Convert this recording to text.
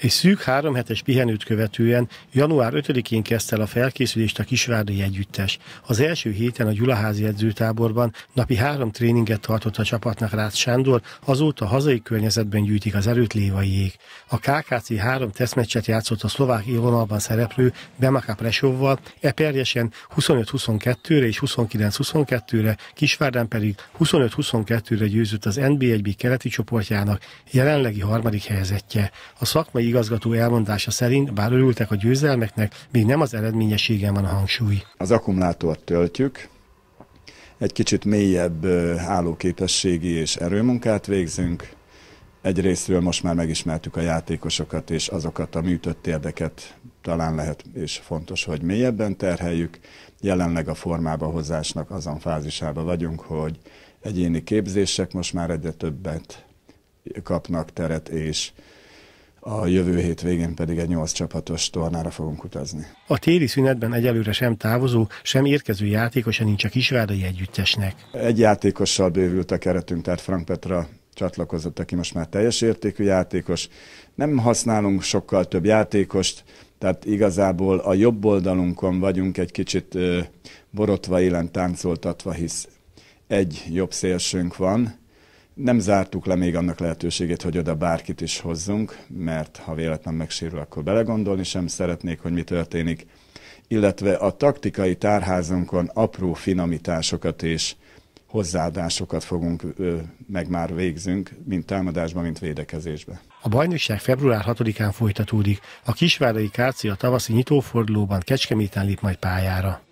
Egy szűk három hetes pihenőt követően január 5-én kezdte el a felkészülést a Kisvárdai Együttes. Az első héten a Gyulaházi edzőtáborban napi három tréninget tartott a csapatnak Rácz Sándor, azóta hazai környezetben gyűjtik az erőt lévaiék. A KKC három teszmeccset játszott a szlovák élvonalban szereplő Bemaka Presovval, eperjesen 25-22-re és 29-22-re, Kisvárdán pedig 25-22-re győzött az NB1B keleti csoportjának jelenlegi harmadik helyzetje. A szakmai igazgató elmondása szerint, bár örültek a győzelmeknek, még nem az eredményességen van a hangsúly. Az akkumulátort töltjük, egy kicsit mélyebb állóképességi és erőmunkát végzünk, Egyrésztről most már megismertük a játékosokat és azokat a műtött érdeket talán lehet és fontos, hogy mélyebben terheljük. Jelenleg a formába hozásnak azon fázisába vagyunk, hogy egyéni képzések most már egyre többet kapnak teret, és a jövő hét végén pedig egy nyolc csapatos tornára fogunk utazni. A téli szünetben egyelőre sem távozó, sem érkező játékosa nincs a Kisvárdai együttesnek. Egy játékossal bővült a keretünk, tehát Frank Petra csatlakozott, aki most már teljes értékű játékos. Nem használunk sokkal több játékost, tehát igazából a jobb oldalunkon vagyunk egy kicsit borotva élen táncoltatva, hisz egy jobb szélsőnk van, nem zártuk le még annak lehetőségét, hogy oda bárkit is hozzunk, mert ha véletlen megsérül, akkor belegondolni sem szeretnék, hogy mi történik. Illetve a taktikai tárházunkon apró finomításokat és hozzáadásokat fogunk, meg már végzünk, mint támadásban, mint védekezésben. A bajnokság február 6-án folytatódik. A Kárci a tavaszi nyitófordulóban Kecskeméten lép majd pályára.